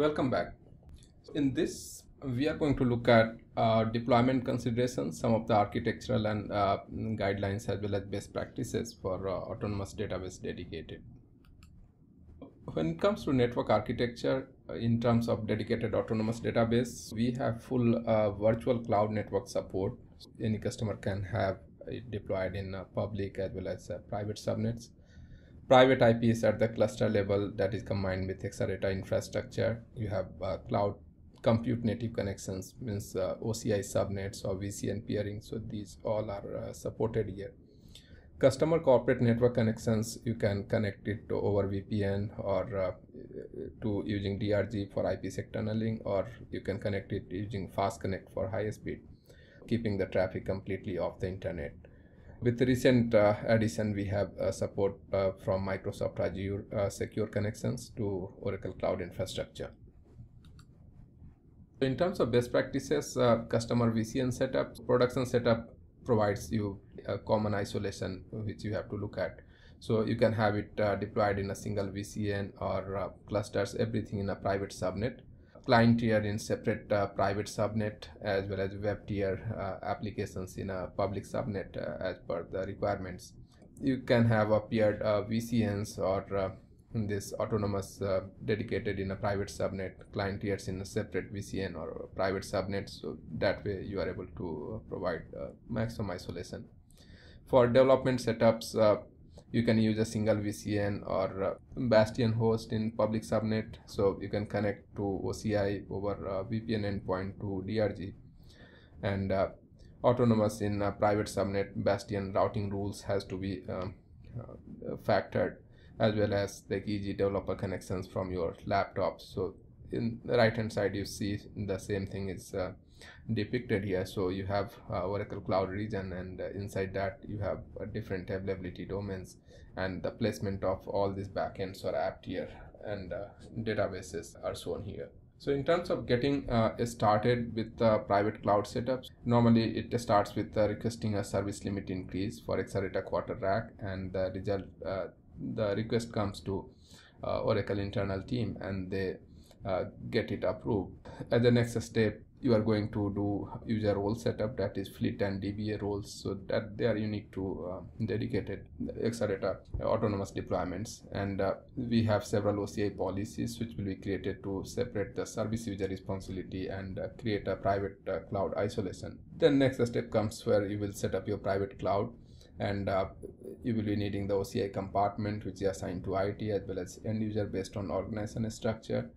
Welcome back. In this, we are going to look at uh, deployment considerations, some of the architectural and uh, guidelines as well as best practices for uh, autonomous database dedicated. When it comes to network architecture, uh, in terms of dedicated autonomous database, we have full uh, virtual cloud network support. Any customer can have it deployed in uh, public as well as private subnets private IPs at the cluster level that is combined with Exadata infrastructure. You have uh, cloud compute native connections, means uh, OCI subnets or VCN peering. So these all are uh, supported here. Customer corporate network connections, you can connect it to over VPN or uh, to using DRG for IPsec tunneling, or you can connect it using Fast Connect for high speed, keeping the traffic completely off the internet with recent uh, addition, we have uh, support uh, from Microsoft Azure uh, secure connections to Oracle Cloud Infrastructure. in terms of best practices, uh, customer VCN setup, production setup provides you a common isolation which you have to look at. So you can have it uh, deployed in a single VCN or clusters, everything in a private subnet client tier in separate uh, private subnet as well as web tier uh, applications in a public subnet uh, as per the requirements. You can have a paired uh, VCNs or uh, this autonomous uh, dedicated in a private subnet, client tiers in a separate VCN or private subnet. So that way you are able to provide maximum isolation. For development setups, you can use a single VCN or Bastion host in public subnet. So you can connect to OCI over uh, VPN endpoint to DRG. And uh, autonomous in private subnet, Bastion routing rules has to be um, uh, factored as well as the easy developer connections from your laptop. So in the right hand side, you see the same thing is depicted here so you have uh, oracle cloud region and uh, inside that you have uh, different availability domains and the placement of all these backends are apt here and uh, databases are shown here so in terms of getting uh, started with the private cloud setups normally it starts with uh, requesting a service limit increase for Exadata quarter rack and the result the request comes to oracle internal team and they get it approved as the next step you are going to do user role setup that is fleet and dba roles so that they are unique to uh, dedicated exadata autonomous deployments and uh, we have several oci policies which will be created to separate the service user responsibility and uh, create a private uh, cloud isolation then next step comes where you will set up your private cloud and uh, you will be needing the OCI compartment which is assigned to IT as well as end user based on organization structure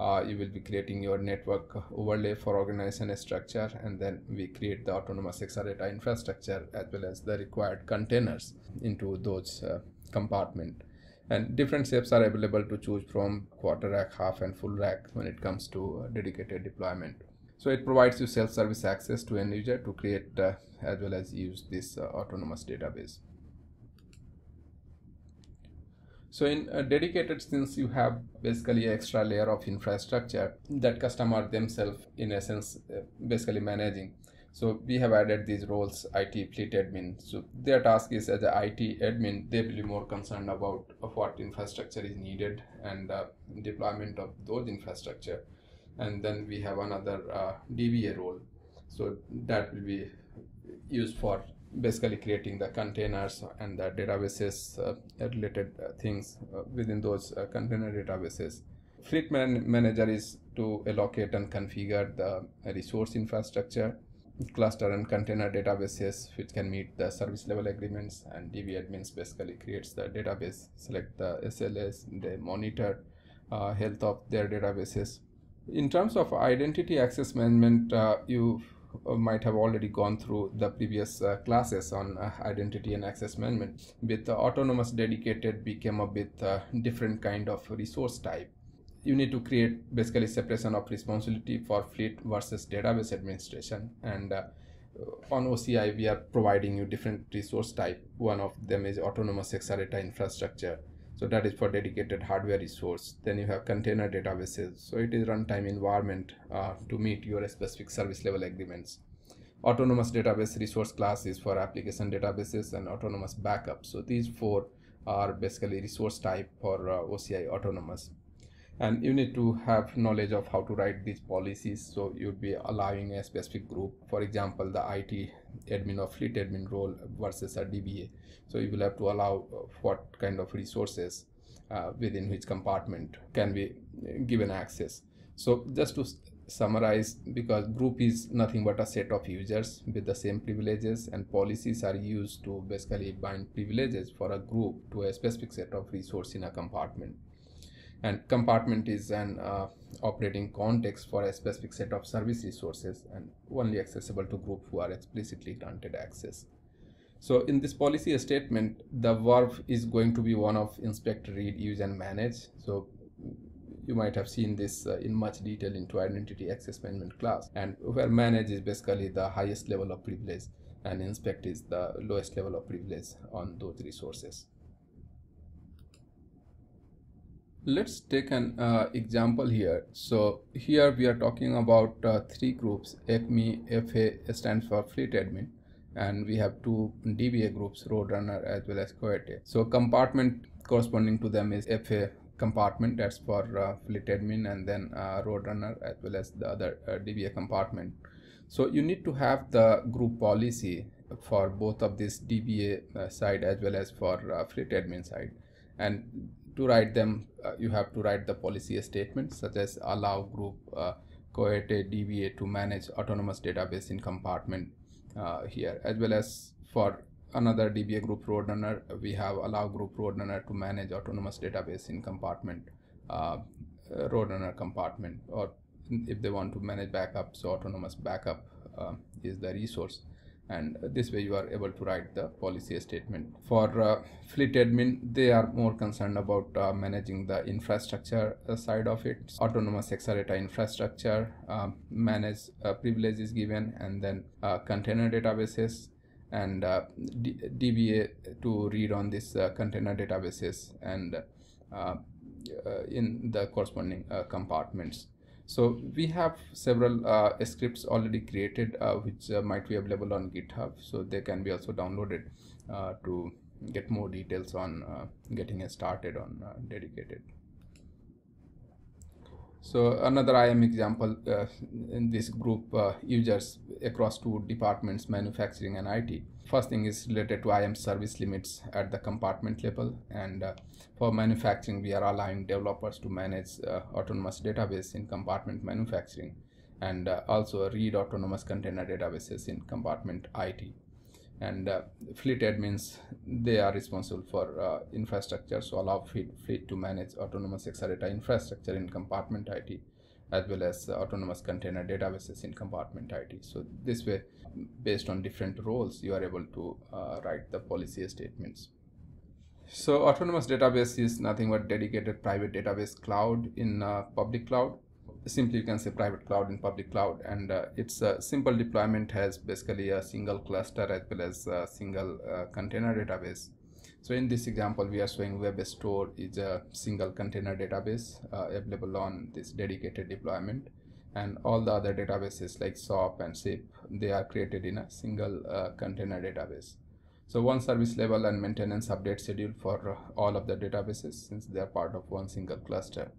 uh, you will be creating your network overlay for organization structure and then we create the autonomous Exadata infrastructure as well as the required containers into those uh, compartment and different shapes are available to choose from quarter rack half and full rack when it comes to uh, dedicated deployment so it provides you self-service access to end user to create uh, as well as use this uh, autonomous database so in a dedicated since you have basically extra layer of infrastructure that customer themselves in essence uh, basically managing. So we have added these roles IT fleet admin. So their task is as an IT admin, they will be more concerned about what infrastructure is needed and uh, deployment of those infrastructure. And then we have another uh, DBA role. So that will be used for basically creating the containers and the databases uh, related uh, things uh, within those uh, container databases. Fleet man- manager is to allocate and configure the resource infrastructure, cluster and container databases which can meet the service level agreements and DB admins basically creates the database, select the SLS, they monitor uh, health of their databases. In terms of identity access management, uh, you uh, might have already gone through the previous uh, classes on uh, identity and access management with uh, autonomous dedicated we came up with uh, different kind of resource type you need to create basically separation of responsibility for fleet versus database administration and uh, on OCI we are providing you different resource type one of them is autonomous accelerator infrastructure so that is for dedicated hardware resource then you have container databases so it is runtime environment uh, to meet your specific service level agreements autonomous database resource class is for application databases and autonomous backup so these four are basically resource type for uh, oci autonomous and you need to have knowledge of how to write these policies so you'd be allowing a specific group for example the IT admin or fleet admin role versus a DBA so you will have to allow uh, what kind of resources uh, within which compartment can be uh, given access so just to summarize because group is nothing but a set of users with the same privileges and policies are used to basically bind privileges for a group to a specific set of resource in a compartment and compartment is an uh, operating context for a specific set of service resources and only accessible to group who are explicitly granted access so in this policy statement the verb is going to be one of inspect read use and manage so you might have seen this uh, in much detail into identity access management class and where manage is basically the highest level of privilege and inspect is the lowest level of privilege on those resources let's take an uh, example here so here we are talking about uh, three groups acme fa stands for fleet admin and we have two dba groups roadrunner as well as coyote so compartment corresponding to them is fa compartment that's for uh, fleet admin and then uh, roadrunner as well as the other uh, dba compartment so you need to have the group policy for both of this dba uh, side as well as for fleet admin side and to write them, uh, you have to write the policy statements such as allow group uh, Coyote DBA to manage autonomous database in compartment uh, here, as well as for another DBA group roadrunner, we have allow group roadrunner to manage autonomous database in compartment, uh, roadrunner compartment, or if they want to manage backups, so autonomous backup uh, is the resource and this way you are able to write the policy statement for uh, fleet admin they are more concerned about uh, managing the infrastructure uh, side of it autonomous accelerator infrastructure um, manage manage uh, privileges given and then uh, container databases and dba to read on this container databases and in the corresponding compartments so we have several uh, scripts already created uh, which uh, might be available on github so they can be also downloaded uh, to get more details on uh, getting started on uh, dedicated so another IAM example uh, in this group uh, users across two departments, manufacturing and IT. First thing is related to IAM service limits at the compartment level. And uh, for manufacturing, we are allowing developers to manage uh, autonomous database in compartment manufacturing and uh, also read autonomous container databases in compartment IT and uh, fleet admins they are responsible for uh, infrastructure so allow fleet, fleet to manage autonomous Exadata infrastructure in compartment IT as well as uh, autonomous container databases in compartment IT so this way based on different roles you are able to uh, write the policy statements so autonomous database is nothing but dedicated private database cloud in uh, public cloud simply you can say private cloud and public cloud and uh, its a uh, simple deployment has basically a single cluster as well as a single uh, container database so in this example we are showing web store is a single container database uh, available on this dedicated deployment and all the other databases like SOAP and SIP they are created in a single uh, container database so one service level and maintenance update schedule for all of the databases since they are part of one single cluster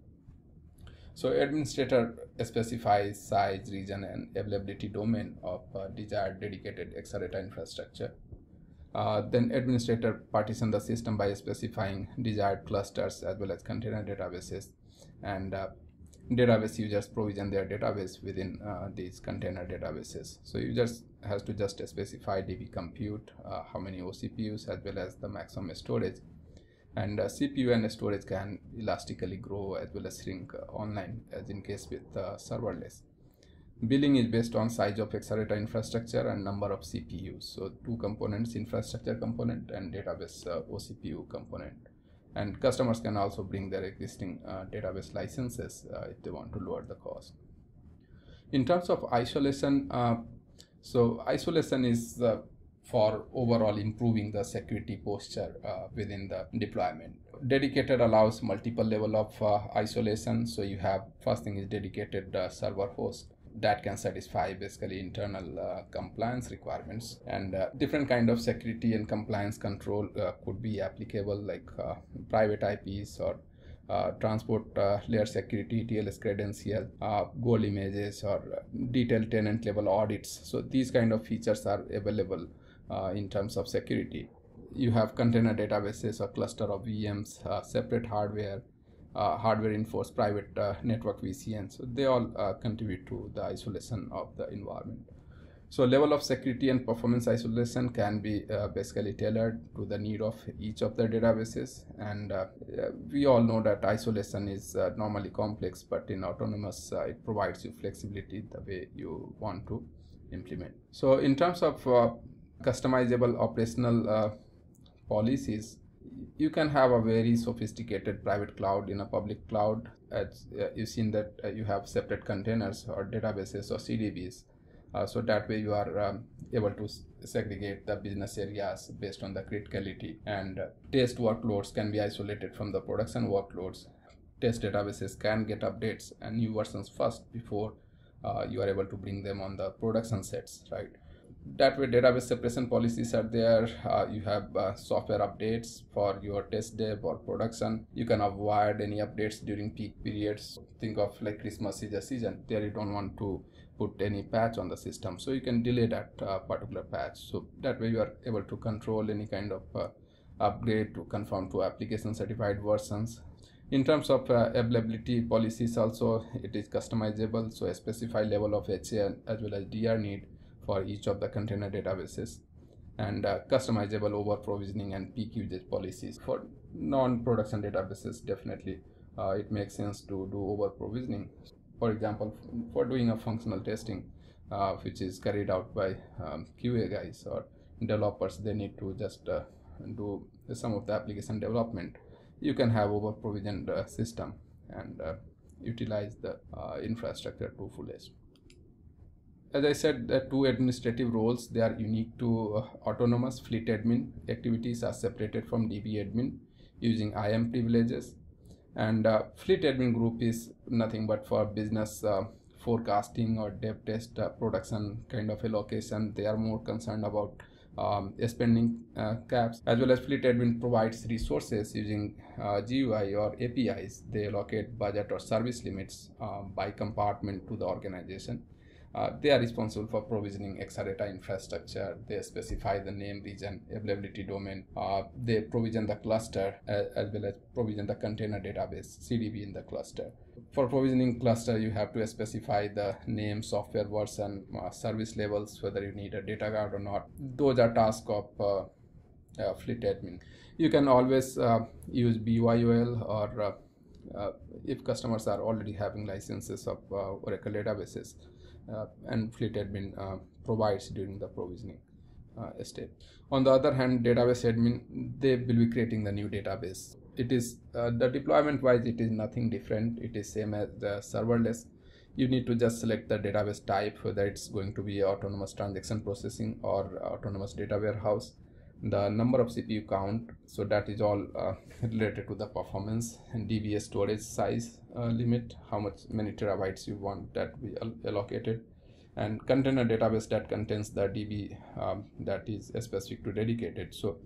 so administrator specifies size, region, and availability domain of uh, desired dedicated Exadata infrastructure. Uh, then administrator partition the system by specifying desired clusters as well as container databases and uh, database users provision their database within uh, these container databases. So users has to just specify DB compute, uh, how many OCPUs as well as the maximum storage and uh, CPU and storage can elastically grow as well as shrink uh, online as in case with uh, serverless. Billing is based on size of accelerator infrastructure and number of CPUs. So two components, infrastructure component and database uh, OCPU component. And customers can also bring their existing uh, database licenses uh, if they want to lower the cost. In terms of isolation, so isolation is for overall improving the security posture uh, within the deployment. Dedicated allows multiple level of uh, isolation. So you have first thing is dedicated uh, server host that can satisfy basically internal uh, compliance requirements and uh, different kind of security and compliance control uh, could be applicable like private IPs or uh, transport uh, layer security, TLS credential, uh, goal images, or detailed tenant level audits. So these kind of features are available uh, in terms of security. You have container databases or cluster of VMs, uh, separate hardware, uh, hardware enforced private uh, network VCN. So they all uh, contribute to the isolation of the environment. So level of security and performance isolation can be uh, basically tailored to the need of each of the databases. And we all know that isolation is normally complex, but in autonomous, it provides you flexibility the way you want to implement. So in terms of customizable operational uh, policies you can have a very sophisticated private cloud in a public cloud as uh, you've seen that uh, you have separate containers or databases or cdbs uh, so that way you are um, able to segregate the business areas based on the criticality and uh, test workloads can be isolated from the production workloads test databases can get updates and new versions first before uh, you are able to bring them on the production sets right that way database separation policies are there uh, you have uh, software updates for your test dev or production you can avoid any updates during peak periods think of like christmas is a season there you don't want to put any patch on the system so you can delay that uh, particular patch so that way you are able to control any kind of uh, upgrade to conform to application certified versions in terms of uh, availability policies also it is customizable so a specified level of HA as well as DR need for each of the container databases and uh, customizable over provisioning and PQS policies. For non-production databases, definitely uh, it makes sense to do over provisioning. For example, for doing a functional testing, uh, which is carried out by um, QA guys or developers, they need to just uh, do some of the application development. You can have over provisioned uh, system and uh, utilize the infrastructure to fullest as I said, the two administrative roles, they are unique to uh, autonomous fleet admin. Activities are separated from DB admin using IAM privileges. And uh, fleet admin group is nothing but for business uh, forecasting or dev test uh, production kind of allocation. They are more concerned about um, spending uh, caps as well as fleet admin provides resources using uh, GUI or APIs. They allocate budget or service limits um, by compartment to the organization. Uh, they are responsible for provisioning Exadata infrastructure. They specify the name, region, availability domain. Uh, they provision the cluster as, uh, as well as provision the container database, CDB in the cluster. For provisioning cluster, you have to specify the name, software version, uh, service levels, whether you need a data guard or not. Those are tasks of uh, Fleet admin. You can always use BYOL or if customers are already having licenses of Oracle databases uh, and fleet admin uh, provides during the provisioning uh, step. On the other hand, database admin, they will be creating the new database. It is the deployment wise, it is nothing different. It is same as the serverless you need to just select the database type whether it's going to be autonomous transaction processing or autonomous data warehouse the number of CPU count so that is all uh, related to the performance and DBS storage size uh, limit how much many terabytes you want that we allocated and container database that contains the DB um, that is specific to dedicated so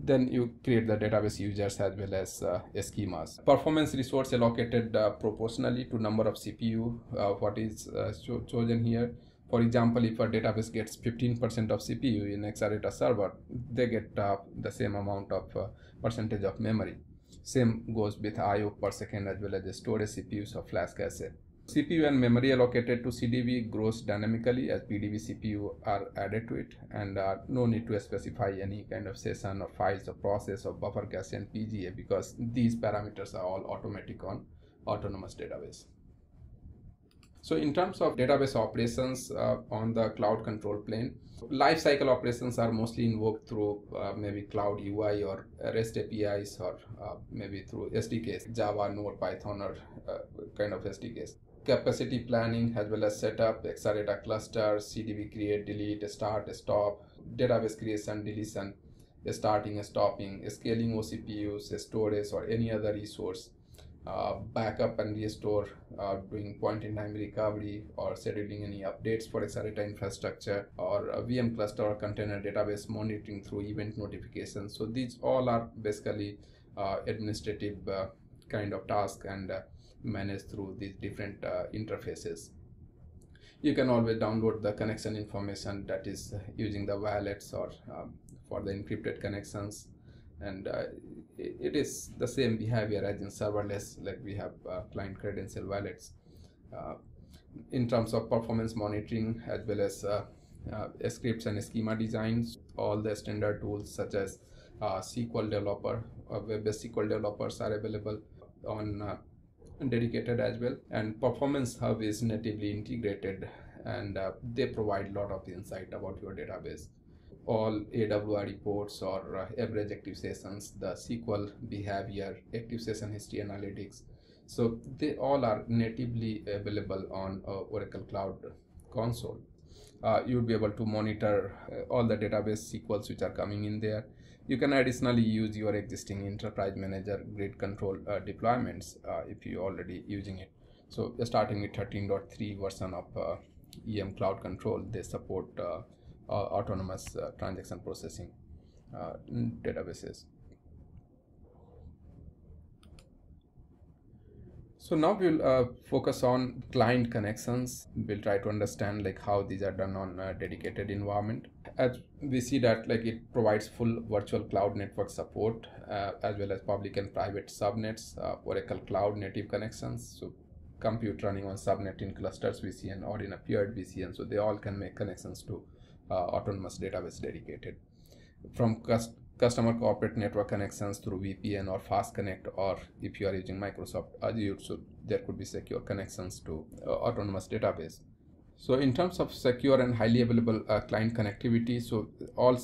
then you create the database users as well as uh, schemas performance resource allocated uh, proportionally to number of CPU uh, what is uh, cho chosen here for example, if a database gets 15% of CPU in Exadata server, they get uh, the same amount of uh, percentage of memory. Same goes with I/O per second as well as the storage CPUs of Flask cache. CPU and memory allocated to CDB grows dynamically as PDB CPU are added to it and uh, no need to specify any kind of session or files or process or buffer cache and PGA because these parameters are all automatic on autonomous database. So in terms of database operations uh, on the cloud control plane, lifecycle operations are mostly invoked through uh, maybe cloud UI or REST APIs or uh, maybe through SDKs, Java, Node, Python or uh, kind of SDKs. Capacity planning as well as setup, Exadata cluster, CDB create, delete, start, stop, database creation, deletion, starting, stopping, scaling OCPUs, storage or any other resource uh, backup and restore uh, doing point in time recovery or scheduling any updates for Exadata infrastructure or VM cluster or container database monitoring through event notifications. So these all are basically uh, administrative uh, kind of task and uh, managed through these different interfaces. You can always download the connection information that is using the wallets or um, for the encrypted connections and uh, it is the same behavior as in serverless, like we have uh, client credential wallets. Uh, in terms of performance monitoring, as well as uh, uh, scripts and schema designs, all the standard tools such as uh, SQL developer, web-based SQL developers are available on dedicated as well. And Performance Hub is natively integrated and they provide a lot of insight about your database all AWRD ports or uh, average active sessions, the SQL behavior, active session history analytics. So they all are natively available on uh, Oracle Cloud Console. Uh, you'll be able to monitor uh, all the database SQLs which are coming in there. You can additionally use your existing enterprise manager grid control uh, deployments uh, if you're already using it. So starting with 13.3 version of uh, EM Cloud Control, they support uh, autonomous uh, transaction processing uh, databases. So now we'll uh, focus on client connections. We'll try to understand like how these are done on a dedicated environment. As we see that like it provides full virtual cloud network support uh, as well as public and private subnets, uh, Oracle Cloud native connections. So compute running on subnet in clusters VCN or in a peered VCN. So they all can make connections to uh, autonomous database dedicated. From cust customer corporate network connections through VPN or fast connect or if you are using Microsoft Azure so there could be secure connections to uh, autonomous database so in terms of secure and highly available uh, client connectivity so all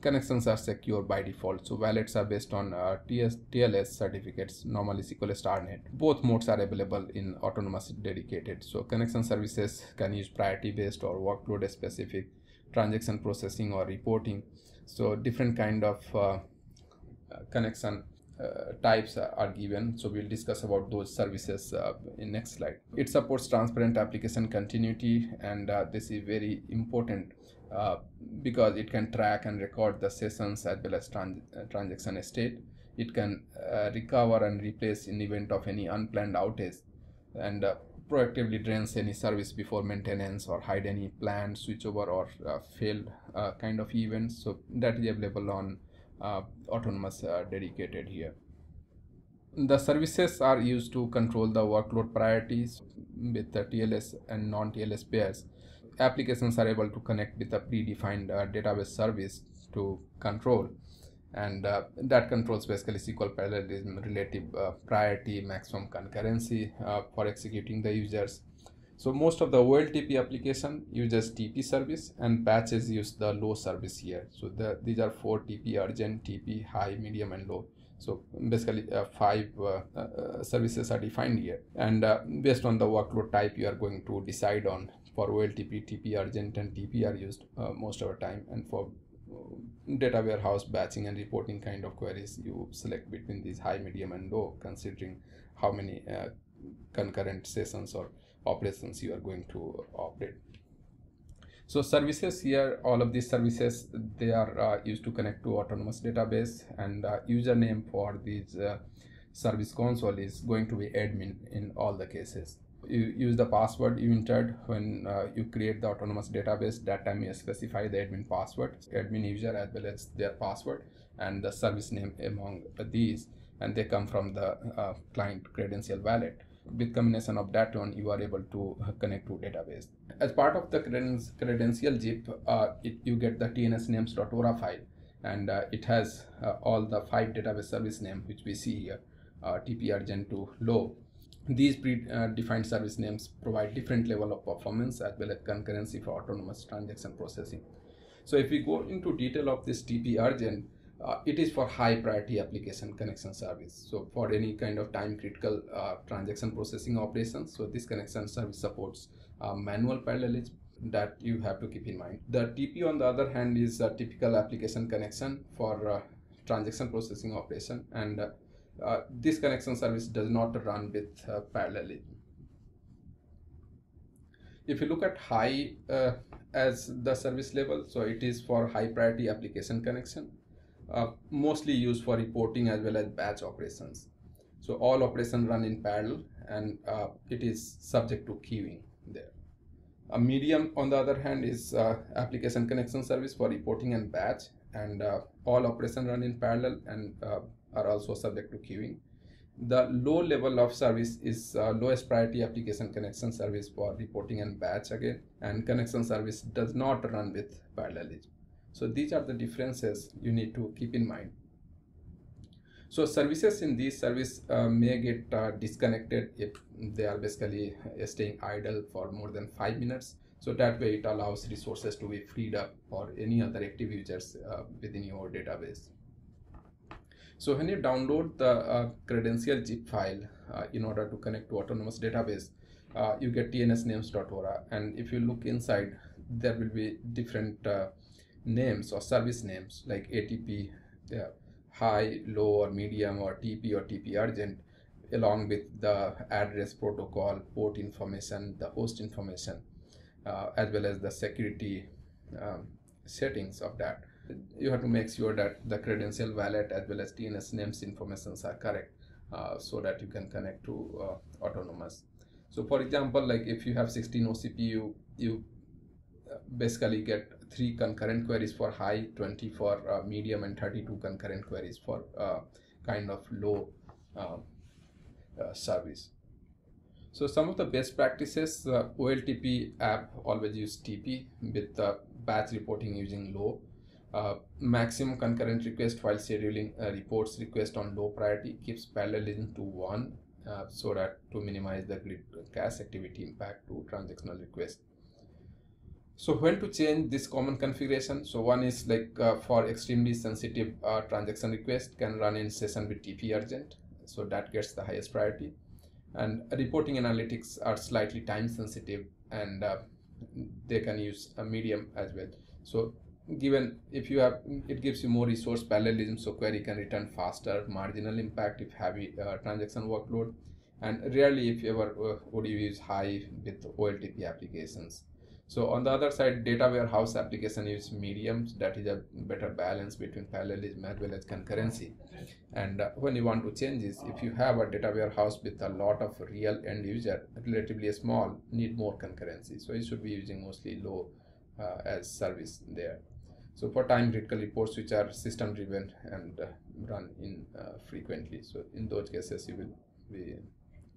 connections are secure by default so wallets are based on uh, TS TLS certificates normally SQL StarNet both modes are available in autonomous dedicated so connection services can use priority based or workload specific transaction processing or reporting so different kind of uh, uh, connection uh, types are given so we'll discuss about those services uh, in next slide it supports transparent application continuity and uh, this is very important uh, because it can track and record the sessions as well as trans transaction state it can recover and replace in event of any unplanned outage and proactively drains any service before maintenance or hide any planned switchover or uh, failed uh, kind of events. So that is available on uh, autonomous uh, dedicated here. The services are used to control the workload priorities with the TLS and non-TLS pairs. Applications are able to connect with a predefined uh, database service to control and uh, that controls basically SQL parallelism, relative uh, priority, maximum concurrency uh, for executing the users. So most of the OLTP application uses TP service and batches use the low service here. So the, these are four TP urgent, TP high, medium and low. So basically uh, five uh, uh, services are defined here and based on the workload type you are going to decide on for OLTP, TP urgent and TP are used most of the time and for um, data warehouse batching and reporting kind of queries you select between these high medium and low considering how many uh, concurrent sessions or operations you are going to operate so services here all of these services they are uh, used to connect to autonomous database and uh, username for these uh, service console is going to be admin in all the cases you use the password you entered when uh, you create the autonomous database that time you specify the admin password admin user as well as their password and the service name among these and they come from the uh, client credential wallet with combination of that one you are able to connect to database as part of the credential zip uh, it, you get the tns names.ora file and uh, it has uh, all the five database service name which we see here tpr 2 low these predefined service names provide different level of performance as well as concurrency for autonomous transaction processing. So if we go into detail of this TP urgent, uh, it is for high priority application connection service. So for any kind of time critical uh, transaction processing operations, so this connection service supports uh, manual parallelism that you have to keep in mind. The TP on the other hand is a typical application connection for uh, transaction processing operation and uh, uh, this connection service does not run with uh, parallelism. If you look at high uh, as the service level, so it is for high priority application connection, uh, mostly used for reporting as well as batch operations. So all operations run in parallel and uh, it is subject to queuing there. A medium, on the other hand, is uh, application connection service for reporting and batch and all operations run in parallel and are also subject to queuing. The low level of service is uh, lowest priority application connection service for reporting and batch again, and connection service does not run with parallelism. So these are the differences you need to keep in mind. So services in these service uh, may get uh, disconnected if they are basically uh, staying idle for more than five minutes. So that way it allows resources to be freed up for any other active users uh, within your database. So when you download the uh, credential zip file uh, in order to connect to autonomous database, uh, you get tnsnames.ora and if you look inside, there will be different uh, names or service names like ATP, uh, high, low or medium or TP or TP urgent along with the address protocol, port information, the host information, uh, as well as the security um, settings of that you have to make sure that the credential wallet as well as DNS names informations are correct uh, so that you can connect to uh, autonomous. So for example, like if you have 16 OCP, you, you uh, basically get three concurrent queries for high, 20 for uh, medium and 32 concurrent queries for uh, kind of low uh, service. So some of the best practices, OLTP app always use TP with the batch reporting using low uh, maximum concurrent request while scheduling uh, reports request on low priority keeps parallelism to one uh, so that to minimize the grid cache activity impact to transactional request. So when to change this common configuration? So one is like uh, for extremely sensitive uh, transaction request can run in session with TP urgent. So that gets the highest priority. And reporting analytics are slightly time sensitive and uh, they can use a medium as well. So given if you have it gives you more resource parallelism so query can return faster marginal impact if heavy uh, transaction workload and rarely if your uh, ODU is high with OLTP applications. So on the other side, data warehouse application use medium. that is a better balance between parallelism as well as concurrency. And uh, when you want to change this, if you have a data warehouse with a lot of real end user, relatively small, need more concurrency. So you should be using mostly low uh, as service there. So for time critical reports which are system driven and uh, run in uh, frequently. So in those cases you will be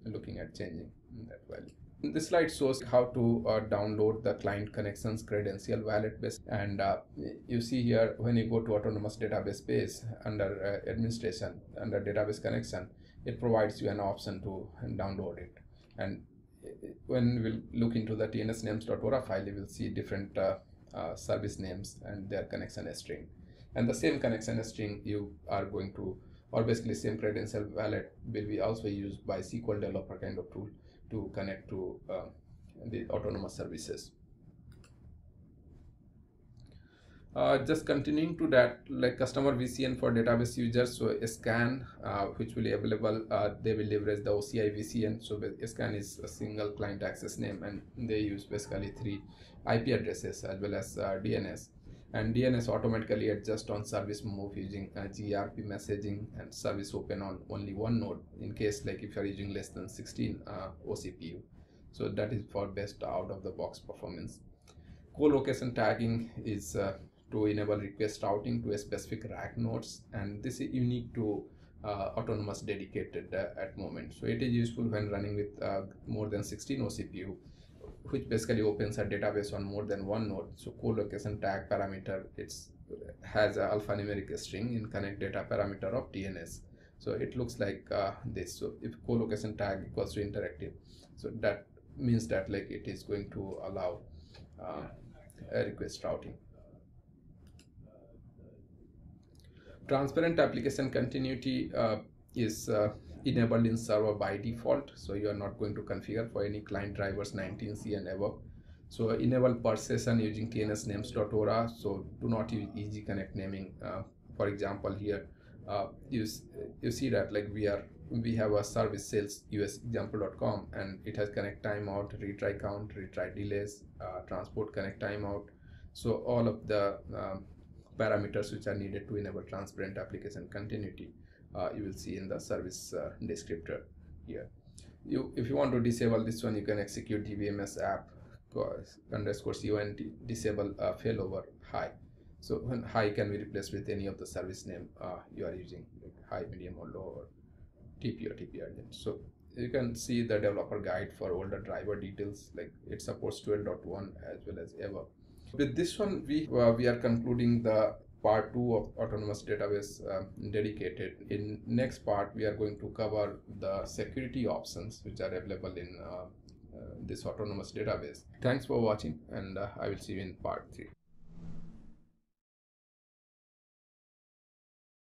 looking at changing that value. This slide shows how to uh, download the client connections credential wallet base and uh, you see here when you go to autonomous database base under uh, administration under database connection it provides you an option to download it and uh, when we'll look into the tnsnames.ora file you will see different uh, service names and their connection string. And the same connection string you are going to, or basically same credential wallet will be also used by SQL developer kind of tool to connect to uh, the autonomous services. Uh, just continuing to that, like customer VCN for database users, so scan, uh, which will be available, uh, they will leverage the OCI VCN. So scan is a single client access name, and they use basically three IP addresses as well as uh, DNS. And DNS automatically adjusts on service move using uh, GRP messaging and service open on only one node in case like if you're using less than 16 uh, OCPU. So that is for best out of the box performance. Co-location tagging is to enable request routing to a specific rack nodes and this is unique to uh, autonomous dedicated uh, at moment. So it is useful when running with uh, more than 16 OCPU, which basically opens a database on more than one node. So co-location tag parameter, it has an alphanumeric string in connect data parameter of DNS. So it looks like uh, this. So if co-location tag equals to interactive, so that means that like it is going to allow uh, request routing. transparent application continuity uh, is uh, enabled in server by default so you are not going to configure for any client drivers 19c and above so enable per session using tns names.ora so do not use easy connect naming uh, for example here uh, you, you see that like we are we have a service sales us example.com and it has connect timeout retry count retry delays uh, transport connect timeout so all of the um, parameters which are needed to enable transparent application continuity uh, you will see in the service uh, descriptor here you if you want to disable this one you can execute dbms app underscore cunt disable uh, failover high so when high can be replaced with any of the service name uh, you are using like high medium or low or tp or tp so you can see the developer guide for older driver details like it supports 12.1 as well as ever with this one, we uh, we are concluding the part two of autonomous database uh, dedicated in next part we are going to cover the security options which are available in uh, uh, this autonomous database thanks for watching and uh, i will see you in part three